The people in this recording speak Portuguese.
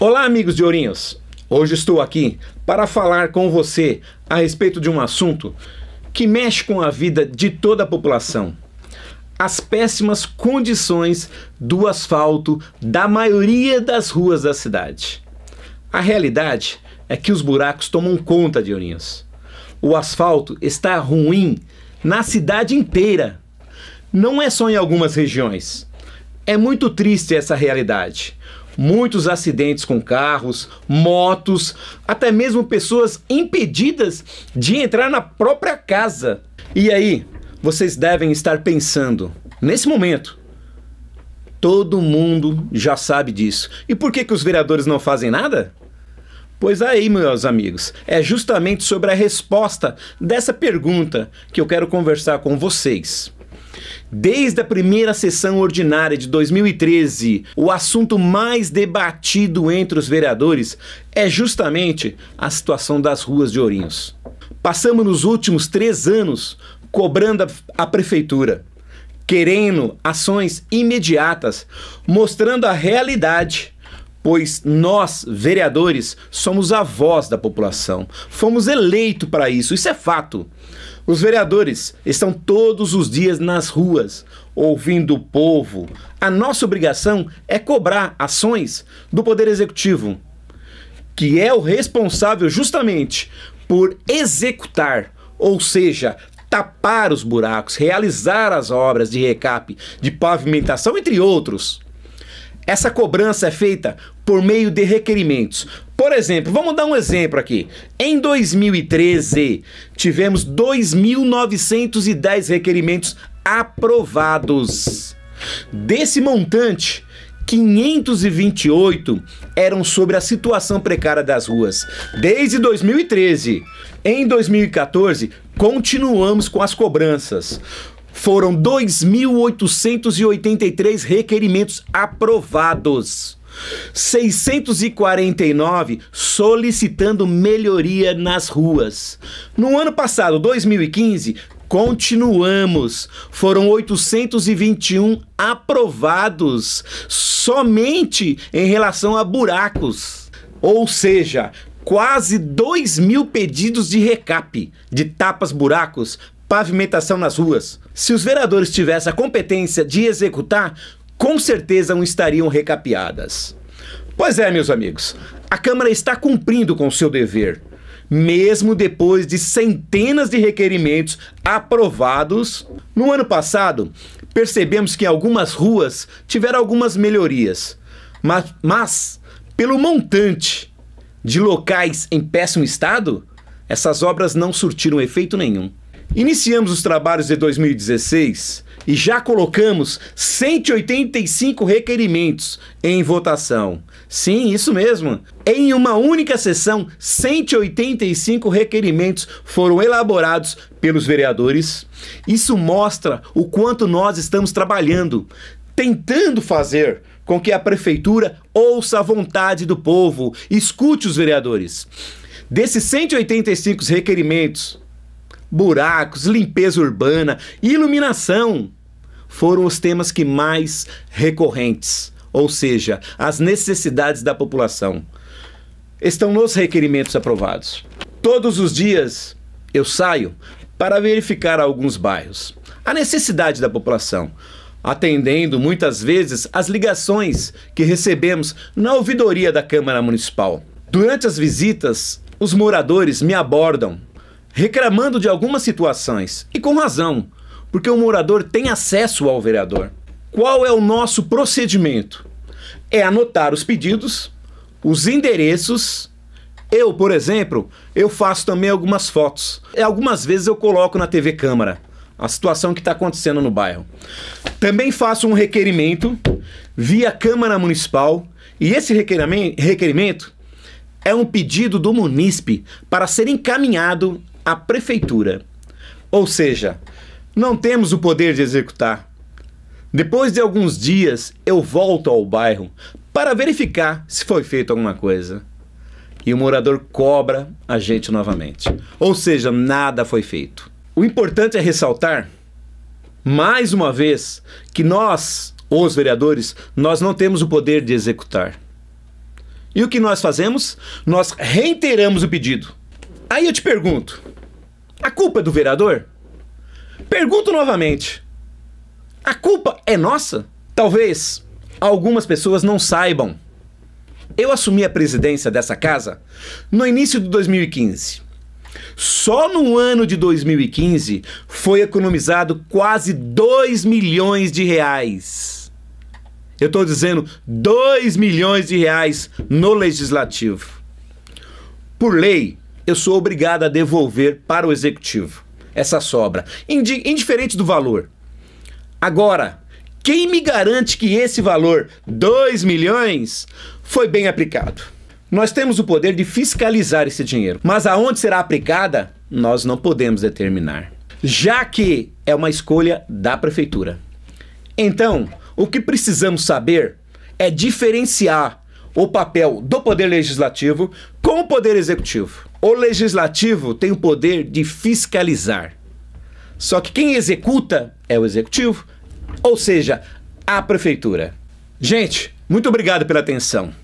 Olá, amigos de Ourinhos! Hoje estou aqui para falar com você a respeito de um assunto que mexe com a vida de toda a população: as péssimas condições do asfalto da maioria das ruas da cidade. A realidade é que os buracos tomam conta de Ourinhos. O asfalto está ruim na cidade inteira. Não é só em algumas regiões. É muito triste essa realidade muitos acidentes com carros, motos, até mesmo pessoas impedidas de entrar na própria casa. E aí, vocês devem estar pensando, nesse momento, todo mundo já sabe disso. E por que, que os vereadores não fazem nada? Pois aí, meus amigos, é justamente sobre a resposta dessa pergunta que eu quero conversar com vocês. Desde a primeira sessão ordinária de 2013, o assunto mais debatido entre os vereadores é justamente a situação das ruas de Ourinhos. Passamos nos últimos três anos cobrando a prefeitura, querendo ações imediatas, mostrando a realidade pois nós, vereadores, somos a voz da população. Fomos eleitos para isso, isso é fato. Os vereadores estão todos os dias nas ruas, ouvindo o povo. A nossa obrigação é cobrar ações do Poder Executivo, que é o responsável justamente por executar, ou seja, tapar os buracos, realizar as obras de recape, de pavimentação, entre outros. Essa cobrança é feita por meio de requerimentos, por exemplo, vamos dar um exemplo aqui. Em 2013, tivemos 2.910 requerimentos aprovados. Desse montante, 528 eram sobre a situação precária das ruas, desde 2013. Em 2014, continuamos com as cobranças. Foram 2.883 requerimentos aprovados. 649 solicitando melhoria nas ruas. No ano passado, 2015, continuamos. Foram 821 aprovados somente em relação a buracos. Ou seja, quase 2 mil pedidos de recap, de tapas, buracos, pavimentação nas ruas. Se os vereadores tivessem a competência de executar, com certeza não estariam recapeadas. Pois é, meus amigos, a Câmara está cumprindo com seu dever, mesmo depois de centenas de requerimentos aprovados. No ano passado, percebemos que algumas ruas tiveram algumas melhorias, mas, mas pelo montante de locais em péssimo estado, essas obras não surtiram efeito nenhum. Iniciamos os trabalhos de 2016 e já colocamos 185 requerimentos em votação. Sim, isso mesmo. Em uma única sessão, 185 requerimentos foram elaborados pelos vereadores. Isso mostra o quanto nós estamos trabalhando, tentando fazer com que a prefeitura ouça a vontade do povo, escute os vereadores. Desses 185 requerimentos, buracos, limpeza urbana, iluminação foram os temas que mais recorrentes, ou seja, as necessidades da população. Estão nos requerimentos aprovados. Todos os dias eu saio para verificar alguns bairros, a necessidade da população, atendendo muitas vezes as ligações que recebemos na ouvidoria da Câmara Municipal. Durante as visitas, os moradores me abordam reclamando de algumas situações, e com razão, porque o morador tem acesso ao vereador. Qual é o nosso procedimento? É anotar os pedidos, os endereços. Eu, por exemplo, eu faço também algumas fotos. Algumas vezes eu coloco na TV Câmara a situação que está acontecendo no bairro. Também faço um requerimento via Câmara Municipal e esse requerimento é um pedido do munícipe para ser encaminhado a prefeitura. Ou seja, não temos o poder de executar. Depois de alguns dias, eu volto ao bairro para verificar se foi feito alguma coisa. E o morador cobra a gente novamente. Ou seja, nada foi feito. O importante é ressaltar, mais uma vez, que nós, os vereadores, nós não temos o poder de executar. E o que nós fazemos? Nós reiteramos o pedido. Aí eu te pergunto, a culpa é do vereador? Pergunto novamente. A culpa é nossa? Talvez algumas pessoas não saibam. Eu assumi a presidência dessa casa no início de 2015. Só no ano de 2015 foi economizado quase 2 milhões de reais. Eu estou dizendo 2 milhões de reais no legislativo. Por lei, eu sou obrigado a devolver para o executivo essa sobra, indiferente do valor. Agora, quem me garante que esse valor, 2 milhões, foi bem aplicado? Nós temos o poder de fiscalizar esse dinheiro, mas aonde será aplicada, nós não podemos determinar, já que é uma escolha da prefeitura. Então, o que precisamos saber é diferenciar o papel do poder legislativo com o poder executivo. O legislativo tem o poder de fiscalizar. Só que quem executa é o executivo, ou seja, a prefeitura. Gente, muito obrigado pela atenção.